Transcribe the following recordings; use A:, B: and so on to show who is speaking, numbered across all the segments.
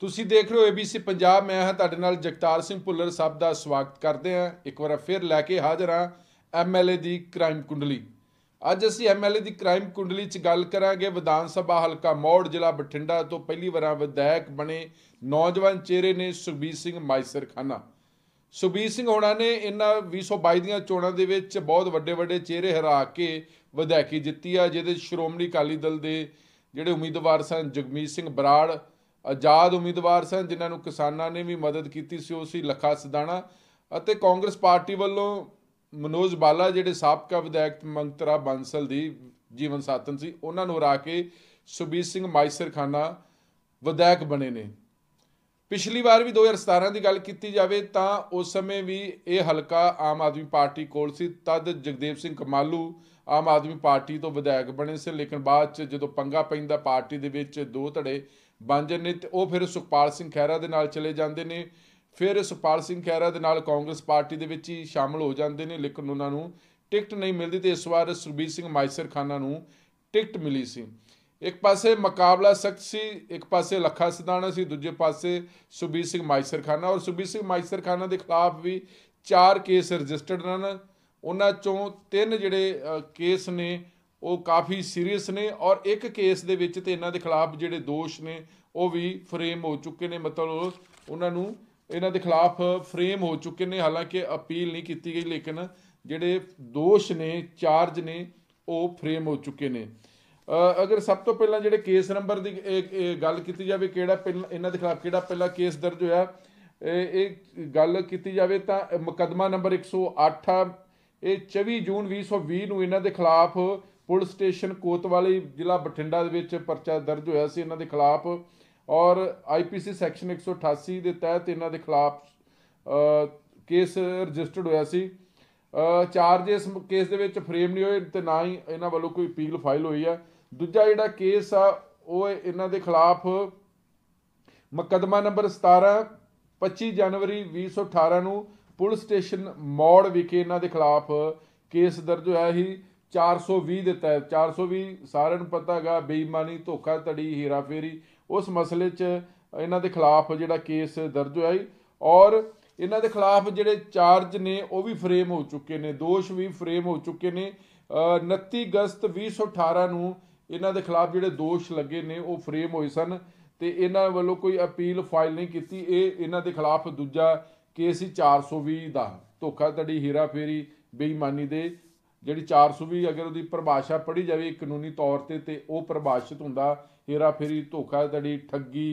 A: ਤੁਸੀਂ ਦੇਖ ਰਹੇ ਹੋ ABC ਪੰਜਾਬ ਮੈਂ ਹਾਂ ਤੁਹਾਡੇ ਨਾਲ ਜਗਤਾਰ ਸਿੰਘ ਭੁੱਲਰ ਸਾਹਿਬ ਦਾ ਸਵਾਗਤ ਕਰਦੇ ਹਾਂ ਇੱਕ ਵਾਰ ਫਿਰ ਲੈ ਕੇ ਹਾਜ਼ਰ ਹਾਂ ਐਮਐਲਏ ਦੀ ਕ੍ਰਾਈਮ ਕੁੰਡਲੀ ਅੱਜ ਅਸੀਂ ਐਮਐਲਏ ਦੀ ਕ੍ਰਾਈਮ ਕੁੰਡਲੀ 'ਚ ਗੱਲ ਕਰਾਂਗੇ ਵਿਧਾਨ ਸਭਾ ਹਲਕਾ ਮੌੜ ਜ਼ਿਲ੍ਹਾ ਬਠਿੰਡਾ ਤੋਂ ਪਹਿਲੀ ਵਾਰਾਂ ਵਿਧਾਇਕ ਬਣੇ ਨੌਜਵਾਨ ਚਿਹਰੇ ਨੇ ਸੁਖਬੀਰ ਸਿੰਘ ਮਾਈਸਰ ਖਾਨਾ ਸੁਖਬੀਰ ਸਿੰਘ ਹੋਣਾ ਨੇ ਇਹਨਾਂ 2022 ਦੀਆਂ ਚੋਣਾਂ ਦੇ ਵਿੱਚ ਬਹੁਤ ਵੱਡੇ ਵੱਡੇ ਚਿਹਰੇ ਹਰਾ ਕੇ ਵਿਧਾਇਕੀ ਜਿੱਤੀ ਆ ਜਿਹਦੇ ਸ਼੍ਰੋਮਣੀ ਅਕਾਲੀ ਦਲ ਦੇ ਜਿਹੜੇ ਉਮੀਦਵਾਰ ਸਨ ਜਗਮੀਤ ਸਿੰਘ ਬਰਾੜ ਆਜ਼ਾਦ ਉਮੀਦਵਾਰ ਸਨ ਜਿਨ੍ਹਾਂ ਨੂੰ ਕਿਸਾਨਾਂ ਨੇ ਵੀ ਮਦਦ ਕੀਤੀ ਸੀ ਉਹ ਸੀ ਲਖਾ ਸਦਾਣਾ ਅਤੇ ਕਾਂਗਰਸ ਪਾਰਟੀ ਵੱਲੋਂ ਮਨੋਜ ਬਾਲਾ ਜਿਹੜੇ ਸਾਬਕਾ ਵਿਧਾਇਕ ਮੰਤਰਾ ਬਾਂਸਲ ਦੀ ਜੀਵਨ ਸਾਥਣ ਸੀ ਉਹਨਾਂ ਨੂੰ ਹਰਾ ਕੇ ਸੁਬੀਰ ਸਿੰਘ ਮਾਈਸਰ ਖਾਨਾ ਵਿਧਾਇਕ ਬਣੇ ਨੇ ਪਿਛਲੀ ਵਾਰ ਵੀ 2017 ਦੀ ਗੱਲ ਕੀਤੀ ਜਾਵੇ ਤਾਂ ਉਸ ਸਮੇਂ ਵੀ ਇਹ ਹਲਕਾ ਆਮ ਆਦਮੀ ਪਾਰਟੀ ਕੋਲ ਸੀ ਤਦ ਜਗਦੇਵ ਸਿੰਘ ਕਮਾਲੂ ਆਮ ਆਦਮੀ ਪਾਰਟੀ ਤੋਂ ਵਿਧਾਇਕ ਬਣੇ ਸੀ ਲੇਕਿਨ ਬਾਅਦ ਚ ਜਦੋਂ ਪੰਗਾ ਪੈਂਦਾ ਪਾਰਟੀ ਦੇ ਵਿੱਚ ਦੋ ਧੜੇ ਬਾਂਜਰ ਨੇ ਤੇ ਉਹ ਫਿਰ ਸੁਖਪਾਲ ਸਿੰਘ ਖਹਿਰਾ ਦੇ ਨਾਲ ਚਲੇ ਜਾਂਦੇ ਨੇ ਫਿਰ ਸੁਖਪਾਲ ਸਿੰਘ ਖਹਿਰਾ ਦੇ ਨਾਲ ਕਾਂਗਰਸ ਪਾਰਟੀ ਦੇ ਵਿੱਚ ਹੀ ਸ਼ਾਮਲ ਹੋ ਜਾਂਦੇ ਨੇ ਲੇਕਿਨ ਉਹਨਾਂ ਨੂੰ ਟਿਕਟ ਨਹੀਂ ਮਿਲਦੀ ਤੇ ਇਸ ਵਾਰ ਸੁਬੀਰ ਸਿੰਘ ਮਾਈਸਰ ਖਾਨਾ ਨੂੰ ਟਿਕਟ ਮਿਲੀ ਸੀ ਇੱਕ ਪਾਸੇ ਮੁਕਾਬਲਾ ਸਖਤ ਸੀ ਇੱਕ ਪਾਸੇ ਲੱਖਾ ਸਿਧਾਣਾ ਸੀ ਦੂਜੇ ਪਾਸੇ ਸੁਬੀਰ ਸਿੰਘ ਮਾਈਸਰ ਖਾਨਾ ਔਰ ਸੁਬੀਰ ਸਿੰਘ ਮਾਈਸਰ ਖਾਨਾ ਦੇ ਖਿਲਾਫ ਵੀ ਚਾਰ ਕੇਸ ਰਜਿਸਟਰਡ ਹਨ ਉਹਨਾਂ ਚੋਂ ਤਿੰਨ ਜਿਹੜੇ ਕੇਸ ਨੇ ਉਹ ਕਾਫੀ ਸੀਰੀਅਸ ਨੇ ਔਰ ਇੱਕ ਕੇਸ ਦੇ ਵਿੱਚ ਤੇ ਇਹਨਾਂ ਦੇ ਖਿਲਾਫ ਜਿਹੜੇ ਦੋਸ਼ ਨੇ ਉਹ ਵੀ ਫਰੇਮ ਹੋ ਚੁੱਕੇ ਨੇ ਮਤਲਬ ਉਹਨਾਂ ਨੂੰ ਇਹਨਾਂ ਦੇ ਖਿਲਾਫ ਫਰੇਮ ਹੋ ਚੁੱਕੇ ਨੇ ਹਾਲਾਂਕਿ ਅਪੀਲ ਨਹੀਂ ਕੀਤੀ ਗਈ ਲੇਕਿਨ ਜਿਹੜੇ ਦੋਸ਼ ਨੇ ਚਾਰਜ ਨੇ ਉਹ ਫਰੇਮ ਹੋ ਚੁੱਕੇ ਨੇ ਅਗਰ ਸਭ ਤੋਂ ਪਹਿਲਾਂ ਜਿਹੜੇ ਕੇਸ ਨੰਬਰ ਦੀ ਗੱਲ ਕੀਤੀ ਜਾਵੇ ਕਿਹੜਾ ਇਹਨਾਂ ਦੇ ਖਿਲਾਫ ਕਿਹੜਾ ਪਹਿਲਾ ਕੇਸ ਦਰਜ ਹੋਇਆ ਇਹ ਗੱਲ ਕੀਤੀ ਜਾਵੇ ਤਾਂ ਮੁਕਦਮਾ ਨੰਬਰ 108 ਇਹ 24 ਜੂਨ 2020 ਨੂੰ ਇਹਨਾਂ ਦੇ ਖਿਲਾਫ ਪੁਲਿਸ ਸਟੇਸ਼ਨ ਕੋਤਵਾਲੀ ਜ਼ਿਲ੍ਹਾ ਬਠਿੰਡਾ ਦੇ ਵਿੱਚ ਪਰਚਾ ਦਰਜ ਹੋਇਆ ਸੀ ਇਹਨਾਂ ਦੇ ਖਿਲਾਫ ਔਰ ਆਈਪੀਸੀ ਸੈਕਸ਼ਨ 188 ਦੇ ਤਹਿਤ ਇਹਨਾਂ ਦੇ ਖਿਲਾਫ ਕੇਸ ਰਜਿਸਟਰਡ ਹੋਇਆ ਸੀ ਚਾਰਜਸ ਕੇਸ ਦੇ ਵਿੱਚ ਫਰੇਮ ਨਹੀਂ ਹੋਏ ਤੇ ਨਾ ਹੀ ਇਹਨਾਂ ਵੱਲੋਂ ਕੋਈ ਅਪੀਲ ਫਾਈਲ ਹੋਈ ਆ ਦੂਜਾ ਜਿਹੜਾ ਕੇਸ ਆ ਉਹ ਇਹਨਾਂ ਦੇ ਖਿਲਾਫ ਮੁਕਦਮਾ ਨੰਬਰ 17 25 ਜਨਵਰੀ 2018 ਨੂੰ ਪੁਲਿਸ ਸਟੇਸ਼ਨ ਮੌੜ ਵਿਖੇ ਇਹਨਾਂ ਦੇ ਖਿਲਾਫ ਕੇਸ ਦਰਜ ਹੋਇਆ ਸੀ 420 ਦੇ ਤਹਿਤ 420 ਸਾਰਿਆਂ ਨੂੰ ਪਤਾ ਹੈਗਾ ਬੇਈਮਾਨੀ ਧੋਖਾਧੜੀ ਹੀਰਾਫੇਰੀ ਉਸ ਮਸਲੇ 'ਚ ਇਹਨਾਂ ਦੇ ਖਿਲਾਫ ਜਿਹੜਾ ਕੇਸ ਦਰਜ ਹੋਇਆ ਔਰ ਇਹਨਾਂ ਦੇ ਖਿਲਾਫ ਜਿਹੜੇ ਚਾਰਜ ਨੇ ਉਹ ਵੀ ਫਰੇਮ ਹੋ ਚੁੱਕੇ ਨੇ ਦੋਸ਼ ਵੀ ਫਰੇਮ ਹੋ ਚੁੱਕੇ ਨੇ 29 ਅਗਸਤ 2018 ਨੂੰ ਇਹਨਾਂ ਦੇ ਖਿਲਾਫ ਜਿਹੜੇ ਦੋਸ਼ ਲੱਗੇ ਨੇ ਉਹ ਫਰੇਮ ਹੋਏ ਸਨ ਤੇ ਇਹਨਾਂ ਵੱਲੋਂ ਕੋਈ ਅਪੀਲ ਫਾਈਲ ਨਹੀਂ ਕੀਤੀ ਇਹ ਇਹਨਾਂ ਦੇ ਖਿਲਾਫ ਦੂਜਾ ਕੇਸ ਹੀ 420 ਦਾ ਧੋਖਾਧੜੀ ਹੀਰਾਫੇਰੀ ਬੇਈਮਾਨੀ ਦੇ ਜਿਹੜੀ 420 ਅਗਰ ਉਹਦੀ ਪਰਿਭਾਸ਼ਾ ਪੜ੍ਹੀ ਜਾਵੇ ਕਾਨੂੰਨੀ ਤੌਰ ਤੇ ਤੇ ਉਹ ਪਰਿਭਾਸ਼ਿਤ ਹੁੰਦਾ ਫੇਰੀ ਧੋਖਾ ਤੜੀ ਠੱਗੀ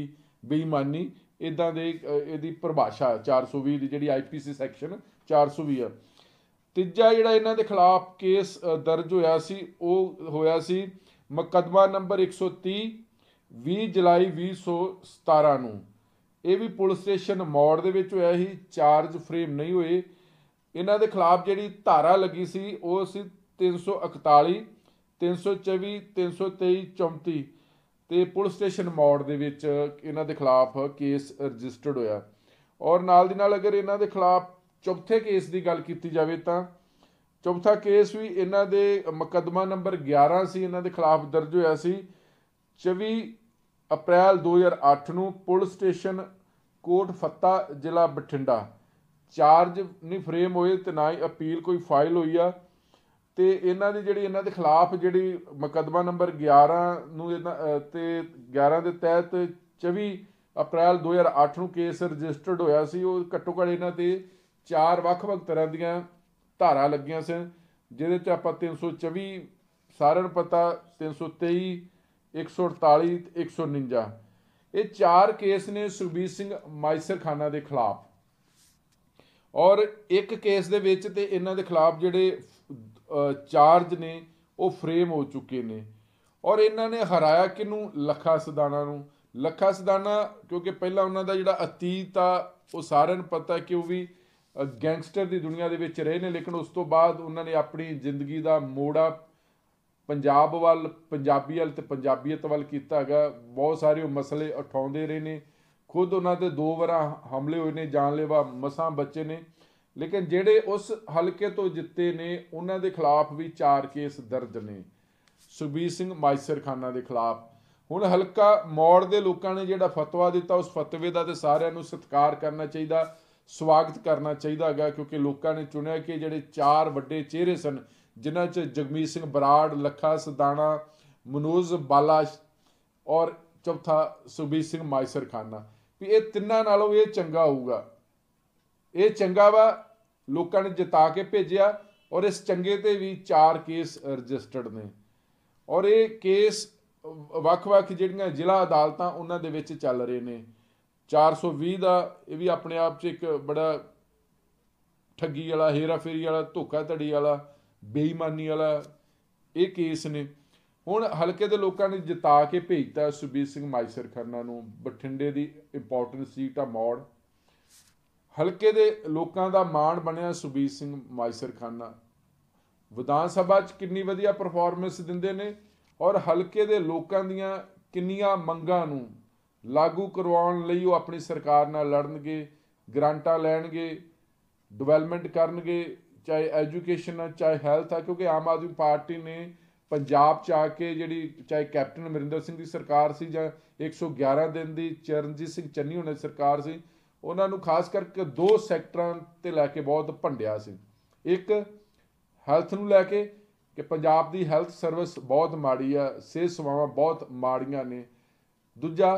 A: ਬੇਈਮਾਨੀ ਇਦਾਂ ਦੇ ਇਹਦੀ ਪਰਿਭਾਸ਼ਾ 420 ਦੀ ਜਿਹੜੀ ਆਈਪੀਸੀ ਸੈਕਸ਼ਨ 420 ਆ ਤੀਜਾ ਜਿਹੜਾ ਇਹਨਾਂ ਦੇ ਖਿਲਾਫ ਕੇਸ ਦਰਜ ਹੋਇਆ ਸੀ ਉਹ ਹੋਇਆ ਸੀ ਮੁਕਦਮਾ ਨੰਬਰ 130 20 ਜੁਲਾਈ 2017 ਨੂੰ ਇਹ ਵੀ ਪੁਲਿਸ ਸਟੇਸ਼ਨ ਮੌੜ ਦੇ ਵਿੱਚ ਹੋਇਆ ਸੀ ਚਾਰਜ ਫਰੇਮ ਨਹੀਂ ਹੋਏ ਇਹਨਾਂ ਦੇ ਖਿਲਾਫ ਜਿਹੜੀ ਧਾਰਾ ਲੱਗੀ ਸੀ ਉਹ ਸੀ 341 324 323 34 ਤੇ ਪੁਲਿਸ ਸਟੇਸ਼ਨ ਮੌੜ ਦੇ ਵਿੱਚ ਇਹਨਾਂ ਦੇ ਖਿਲਾਫ ਕੇਸ ਰਜਿਸਟਰਡ ਹੋਇਆ ਔਰ ਨਾਲ ਦੀ ਨਾਲ ਅਗਰ ਇਹਨਾਂ ਦੇ ਖਿਲਾਫ ਚੌਥੇ ਕੇਸ ਦੀ ਗੱਲ ਕੀਤੀ ਜਾਵੇ ਤਾਂ ਚੌਥਾ ਕੇਸ ਵੀ ਇਹਨਾਂ ਦੇ ਮੁਕੱਦਮਾ ਨੰਬਰ 11 ਸੀ ਇਹਨਾਂ ਦੇ ਖਿਲਾਫ ਦਰਜ ਹੋਇਆ ਸੀ 24 ਅਪ੍ਰੈਲ 2008 ਨੂੰ ਪੁਲਿਸ ਸਟੇਸ਼ਨ ਕੋਟ ਫੱਤਾ ਜ਼ਿਲ੍ਹਾ ਬਠਿੰਡਾ ਚਾਰਜ ਨਹੀਂ ਫਰੇਮ ਹੋਏ ਤੇ ਨਾ ਹੀ ਅਪੀਲ ਕੋਈ ਫਾਈਲ ਹੋਈ ਆ ਤੇ ਇਹਨਾਂ ਦੀ ਜਿਹੜੀ ਇਹਨਾਂ ਦੇ ਖਿਲਾਫ ਜਿਹੜੀ ਮੁਕਦਮਾ ਨੰਬਰ 11 ਨੂੰ ਇਹਨਾਂ ਤੇ 11 ਦੇ ਤਹਿਤ 24 ਅਪ੍ਰੈਲ 2008 ਨੂੰ ਕੇਸ ਰਜਿਸਟਰਡ ਹੋਇਆ ਸੀ ਉਹ ਘੱਟੋ ਘੱਟ ਇਹਨਾਂ ਤੇ ਚਾਰ ਵੱਖ-ਵੱਖ ਤਰ੍ਹਾਂ ਦੀਆਂ ਧਾਰਾ ਲੱਗੀਆਂ ਸਨ ਜਿਹਦੇ ਚ ਆਪਾਂ 324 ਸਾਰਿਆਂ ਨੂੰ ਪਤਾ 323 148 149 ਇਹ ਚਾਰ ਕੇਸ ਨੇ ਸੁਬੀਤ ਸਿੰਘ ਮਾਈਸਰ ਖਾਨਾ ਦੇ ਖਿਲਾਫ ਔਰ ਇੱਕ ਕੇਸ ਦੇ ਵਿੱਚ ਤੇ ਇਹਨਾਂ ਦੇ ਖਿਲਾਫ ਜਿਹੜੇ ਚਾਰਜ ਨੇ ਉਹ ਫਰੇਮ ਹੋ ਚੁੱਕੇ ਨੇ ਔਰ ਇਹਨਾਂ ਨੇ ਹਰਾਇਆ ਕਿਨੂੰ ਲੱਖਾ ਸਦਾਨਾ ਨੂੰ ਲੱਖਾ ਸਦਾਨਾ ਕਿਉਂਕਿ ਪਹਿਲਾਂ ਉਹਨਾਂ ਦਾ ਜਿਹੜਾ ਅਤੀਤ ਆ ਉਹ ਸਾਰਿਆਂ ਨੂੰ ਪਤਾ ਕਿ ਉਹ ਵੀ ਗੈਂਗਸਟਰ ਦੀ ਦੁਨੀਆ ਦੇ ਵਿੱਚ ਰਹੇ ਨੇ ਲੇਕਿਨ ਉਸ ਤੋਂ ਬਾਅਦ ਉਹਨਾਂ ਨੇ ਆਪਣੀ ਜ਼ਿੰਦਗੀ ਦਾ ਮੋੜਾ ਪੰਜਾਬ ਵੱਲ ਪੰਜਾਬੀ ਵੱਲ ਤੇ ਪੰਜਾਬੀਅਤ ਵੱਲ ਕੀਤਾ ਹੈਗਾ ਬਹੁਤ ਸਾਰੇ ਉਹ ਮਸਲੇ ਉਠਾਉਂਦੇ ਰਹੇ ਨੇ ਖੁਦ ਉਹਨਾਂ ਤੇ ਦੋ ਵਾਰਾਂ ਹਮਲੇ ਹੋਏ ਨੇ ਜਾਨਲੇਵਾ ਮਸਾਂ ਬੱਚੇ ਨੇ ਲੇਕਿਨ ਜਿਹੜੇ ਉਸ ਹਲਕੇ ਤੋਂ ਜਿੱਤੇ ਨੇ ਉਹਨਾਂ ਦੇ ਖਿਲਾਫ ਵੀ ਚਾਰ ਕੇਸ ਦਰਜ ਨੇ ਸੁਬੀਰ ਸਿੰਘ ਮਾਈਸਰ ਖਾਨਾ ਦੇ ਖਿਲਾਫ ਹੁਣ ਹਲਕਾ ਮੌੜ ਦੇ ਲੋਕਾਂ ਨੇ ਜਿਹੜਾ ਫਤਵਾ ਦਿੱਤਾ ਉਸ ਫਤਵੇ ਦਾ ਤੇ ਸਾਰਿਆਂ ਨੂੰ ਸਤਿਕਾਰ ਕਰਨਾ ਚਾਹੀਦਾ ਸਵਾਗਤ ਕਰਨਾ ਚਾਹੀਦਾ ਹੈਗਾ ਕਿਉਂਕਿ ਲੋਕਾਂ ਨੇ ਚੁਣਿਆ ਕਿ ਜਿਹੜੇ ਚਾਰ ਵੱਡੇ ਚਿਹਰੇ ਸਨ ਜਿਨ੍ਹਾਂ 'ਚ ਜਗਮੀਤ ਸਿੰਘ ਬਰਾੜ ਲੱਖਾ ਸਦਾਣਾ ਮਨੋਜ ਬਾਲਾ ਔਰ ਚੌਥਾ ਸੁਬੀਰ ਸਿੰਘ ਮਾਈਸਰ ਖਾਨਾ ਵੀ ਇਹ ਤਿੰਨਾਂ ਨਾਲੋਂ ਇਹ ਚੰਗਾ ਹੋਊਗਾ ਇਹ ਚੰਗਾ ਵਾ ਲੋਕਾਂ ਨੇ ਜਿਤਾ ਕੇ ਭੇਜਿਆ ਔਰ ਇਸ ਚੰਗੇ ਤੇ ਵੀ ਚਾਰ ਕੇਸ ਰਜਿਸਟਰਡ ਨੇ ਔਰ ਇਹ ਕੇਸ ਵੱਖ-ਵੱਖ ਜਿਹੜੀਆਂ ਜ਼ਿਲ੍ਹਾ ਅਦਾਲਤਾਂ ਉਹਨਾਂ ਦੇ ਵਿੱਚ ਚੱਲ ਰਹੇ ਨੇ 420 ਦਾ ਇਹ ਵੀ ਆਪਣੇ ਆਪ 'ਚ ਇੱਕ ਬੜਾ ਠੱਗੀ ਵਾਲਾ ਹੇਰਾਫੇਰੀ ਵਾਲਾ ਧੋਖਾਧੜੀ ਵਾਲਾ ਬੇਈਮਾਨੀ ਵਾਲਾ ਇਹ ਕੇਸ ਨੇ ਹੁਣ ਹਲਕੇ ਦੇ ਲੋਕਾਂ ਨੇ ਜਿਤਾ ਕੇ ਭੇਜਤਾ ਸੁਬੀਰ ਸਿੰਘ ਮਾਈਸਰ ਖਰਨਾ ਨੂੰ ਬਠਿੰਡੇ ਦੀ ਇੰਪੋਰਟੈਂਟ ਸੀਟ ਆ ਮੌੜ ਹਲਕੇ ਦੇ ਲੋਕਾਂ ਦਾ ਮਾਣ ਬਣਿਆ ਸੁਬੀਰ ਸਿੰਘ ਮਾਈਸਰ ਖੰਨਾ ਵਿਧਾਨ ਸਭਾ 'ਚ ਕਿੰਨੀ ਵਧੀਆ ਪਰਫਾਰਮੈਂਸ ਦਿੰਦੇ ਨੇ ਔਰ ਹਲਕੇ ਦੇ ਲੋਕਾਂ ਦੀਆਂ ਕਿੰਨੀਆਂ ਮੰਗਾਂ ਨੂੰ ਲਾਗੂ ਕਰਵਾਉਣ ਲਈ ਉਹ ਆਪਣੀ ਸਰਕਾਰ ਨਾਲ ਲੜਨਗੇ ਗ੍ਰਾਂਟਾਂ ਲੈਣਗੇ ਡਿਵੈਲਪਮੈਂਟ ਕਰਨਗੇ ਚਾਹੇ ਐਜੂਕੇਸ਼ਨ ਆ ਚਾਹੇ ਹੈਲਥ ਆ ਕਿਉਂਕਿ ਆਮ ਆਦਮੀ ਪਾਰਟੀ ਨੇ ਪੰਜਾਬ ਚ ਆ ਕੇ ਜਿਹੜੀ ਚਾਹੇ ਕੈਪਟਨ ਅਮਰਿੰਦਰ ਸਿੰਘ ਦੀ ਸਰਕਾਰ ਸੀ ਜਾਂ 111 ਦਿਨ ਦੀ ਚਰਨਜੀਤ ਸਿੰਘ ਚੰਨੀ ਹੋਣਾ ਸਰਕਾਰ ਸੀ ਉਹਨਾਂ ਨੂੰ ਖਾਸ ਕਰਕੇ ਦੋ ਸੈਕਟਰਾਂ ਤੇ ਲੈ ਕੇ ਬਹੁਤ ਭੰਡਿਆ ਸੀ ਇੱਕ ਹੈਲਥ ਨੂੰ ਲੈ ਕੇ ਕਿ ਪੰਜਾਬ ਦੀ ਹੈਲਥ ਸਰਵਿਸ ਬਹੁਤ ਮਾੜੀ ਆ ਸਿਹਤ ਸੇਵਾਵਾਂ ਬਹੁਤ ਮਾੜੀਆਂ ਨੇ ਦੂਜਾ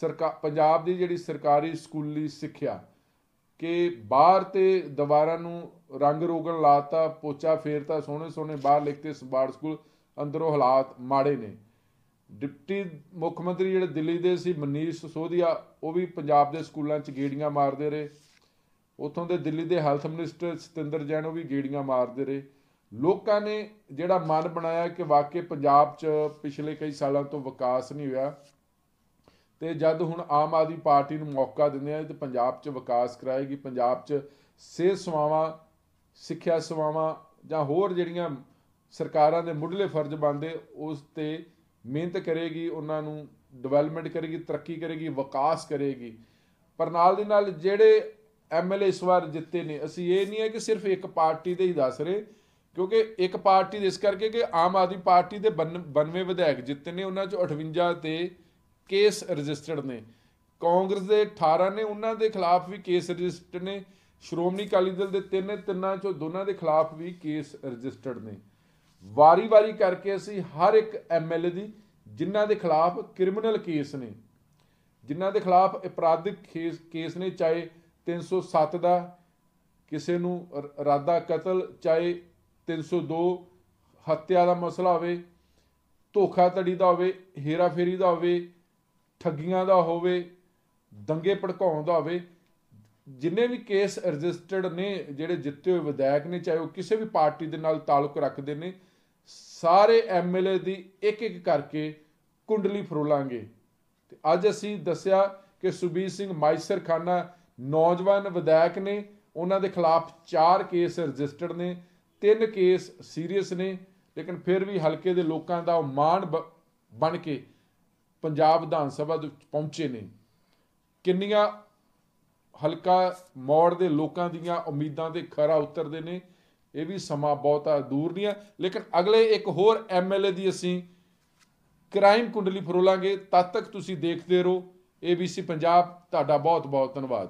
A: ਸਰਕਾਰ ਪੰਜਾਬ ਦੀ ਜਿਹੜੀ ਸਰਕਾਰੀ ਸਕੂਲੀ ਸਿੱਖਿਆ ਕਿ ਬਾਹਰ ਤੇ ਦਵਾਰਾਂ ਨੂੰ ਰੰਗ ਰੋਗਣ ਲਾਤਾ ਪੋਚਾ ਫੇਰਤਾ ਸੋਹਣੇ ਸੋਹਣੇ ਬਾਹਰ ਲਿਖਤੇ ਸਬਾਰ ਸਕੂਲ ਅੰਦਰੋਂ ਹਾਲਾਤ ਮਾੜੇ ਨੇ ਡਿਪਟੀ ਮੁੱਖ ਮੰਤਰੀ ਜਿਹੜੇ ਦਿੱਲੀ ਦੇ ਸੀ ਮਨੀਸ਼ ਸੋਧਿਆ ਉਹ ਵੀ ਪੰਜਾਬ ਦੇ ਸਕੂਲਾਂ 'ਚ ਗੇੜੀਆਂ ਮਾਰਦੇ ਰਹੇ ਉਥੋਂ ਦੇ ਦਿੱਲੀ ਦੇ ਹੈਲਥ ਮਿਨਿਸਟਰ ਸਤਿੰਦਰ ਜੈਨ ਉਹ ਵੀ ਗੇੜੀਆਂ ਮਾਰਦੇ ਰਹੇ ਲੋਕਾਂ ਨੇ ਜਿਹੜਾ ਮਨ ਬਣਾਇਆ ਕਿ ਵਾਕਈ ਪੰਜਾਬ 'ਚ ਪਿਛਲੇ ਕਈ ਸਾਲਾਂ ਤੋਂ ਵਿਕਾਸ ਨਹੀਂ ਹੋਇਆ ਤੇ ਜਦ ਹੁਣ ਆਮ ਆਦਮੀ ਪਾਰਟੀ ਨੂੰ ਮੌਕਾ ਦਿੰਦੇ ਆ ਤੇ ਪੰਜਾਬ 'ਚ ਵਿਕਾਸ ਕਰਾਏਗੀ ਪੰਜਾਬ 'ਚ ਸਿਹਤ ਸੇਵਾਵਾਂ ਸਿੱਖਿਆ ਸੇਵਾਵਾਂ ਜਾਂ ਹੋਰ ਜਿਹੜੀਆਂ ਸਰਕਾਰਾਂ ਦੇ ਮੁੱਢਲੇ ਫਰਜ਼ ਬਣਦੇ ਉਸ ਤੇ ਮਿਹਨਤ ਕਰੇਗੀ ਉਹਨਾਂ ਨੂੰ ਡਿਵੈਲਪਮੈਂਟ ਕਰੇਗੀ ਤਰੱਕੀ ਕਰੇਗੀ ਵਿਕਾਸ ਕਰੇਗੀ ਪਰ ਨਾਲ ਦੇ ਨਾਲ ਜਿਹੜੇ ਐਮਐਲਏ ਇਸ ਵਾਰ ਜਿੱਤੇ ਨੇ ਅਸੀਂ ਇਹ ਨਹੀਂ ਹੈ ਕਿ ਸਿਰਫ ਇੱਕ ਪਾਰਟੀ ਦੇ ਹੀ ਦੱਸ ਰਹੇ ਕਿਉਂਕਿ ਇੱਕ ਪਾਰਟੀ ਦੇ ਇਸ ਕਰਕੇ ਕਿ ਆਮ ਆਦਮੀ ਪਾਰਟੀ ਦੇ 92 ਵਿਧਾਇਕ ਜਿੱਤੇ ਨੇ ਉਹਨਾਂ ਚੋਂ 58 ਤੇ ਕੇਸ ਰਜਿਸਟਰਡ ਨੇ ਕਾਂਗਰਸ ਦੇ 18 ਨੇ ਉਹਨਾਂ ਦੇ ਖਿਲਾਫ ਵੀ ਕੇਸ ਰਜਿਸਟਰਡ ਨੇ ਸ਼੍ਰੋਮਣੀ ਅਕਾਲੀ ਦਲ ਦੇ ਤਿੰਨ ਤਿੰਨਾਂ ਚੋਂ ਦੋਨਾਂ ਦੇ ਖਿਲਾਫ ਵੀ ਕੇਸ ਰਜਿਸਟਰਡ ਨੇ ਵਾਰੀ-ਵਾਰੀ ਕਰਕੇ ਅਸੀਂ ਹਰ ਇੱਕ ਐਮਐਲਏ ਦੀ ਜਿਨ੍ਹਾਂ ਦੇ ਖਿਲਾਫ ਕ੍ਰਿਮੀਨਲ ਕੇਸ ਨੇ ਜਿਨ੍ਹਾਂ ਦੇ ਖਿਲਾਫ ਅਪਰਾਧਿਕ ਕੇਸ ਨੇ ਚਾਹੇ 307 ਦਾ ਕਿਸੇ ਨੂੰ ਰਾਦਾ ਕਤਲ ਚਾਹੇ 302 ਹੱਤਿਆ ਦਾ ਮਸਲਾ ਹੋਵੇ ਧੋਖਾਧੜੀ ਦਾ ਹੋਵੇ ਹੇਰਾਫੇਰੀ ਦਾ ਹੋਵੇ ਠੱਗੀਆਂ ਦਾ ਹੋਵੇ ਦੰਗੇ ਭੜਕਾਉਣ ਦਾ ਹੋਵੇ ਜਿੰਨੇ ਵੀ ਕੇਸ ਰਜਿਸਟਰਡ ਨੇ ਜਿਹੜੇ ਜਿੱਤੇ ਹੋਏ ਵਿਧਾਇਕ ਨੇ ਚਾਹੇ ਉਹ ਕਿਸੇ ਵੀ ਪਾਰਟੀ ਦੇ ਨਾਲ ਤਾਲੁਕ ਰੱਖਦੇ ਨੇ ਸਾਰੇ ਐਮਐਲਏ ਦੀ ਇੱਕ ਇੱਕ ਕਰਕੇ ਕੁੰਡਲੀ ਫਰੋਲਾਂਗੇ ਤੇ ਅੱਜ ਅਸੀਂ ਦੱਸਿਆ ਕਿ ਸੁਬੀਰ ਸਿੰਘ ਮਾਈਸਰ ਖਾਨਾ ਨੌਜਵਾਨ ਵਿਧਾਇਕ ਨੇ ਉਹਨਾਂ ਦੇ ਖਿਲਾਫ 4 ਕੇਸ ਰਜਿਸਟਰਡ ਨੇ 3 ਕੇਸ ਸੀਰੀਅਸ ਨੇ ਲੇਕਿਨ ਫਿਰ ਵੀ ਹਲਕੇ ਦੇ ਲੋਕਾਂ ਦਾ ਮਾਣ ਬਣ ਕੇ ਪੰਜਾਬ ਵਿਧਾਨ ਸਭਾ ਦੇ ਪਹੁੰਚੇ ਨੇ ਕਿੰਨੀਆਂ ਹਲਕਾ ਮੋੜ ਦੇ ਲੋਕਾਂ ਦੀਆਂ ਉਮੀਦਾਂ ਤੇ ਖਰਾ ਉਤਰਦੇ ਨੇ ਇਹ ਵੀ ਸਮਾਂ ਬਹੁਤਾ ਦੂਰ ਨਹੀਂ ਹੈ ਲੇਕਿਨ ਅਗਲੇ ਇੱਕ ਹੋਰ ਐਮਐਲਏ ਦੀ ਅਸੀਂ ਕ੍ਰਾਈਮ ਕੁੰਡਲੀ ਫਰੋਲਾਂਗੇ ਤਦ ਤੱਕ ਤੁਸੀਂ ਦੇਖਦੇ ਰਹੋ ਏਬੀਸੀ ਪੰਜਾਬ ਤੁਹਾਡਾ ਬਹੁਤ ਬਹੁਤ ਧੰਨਵਾਦ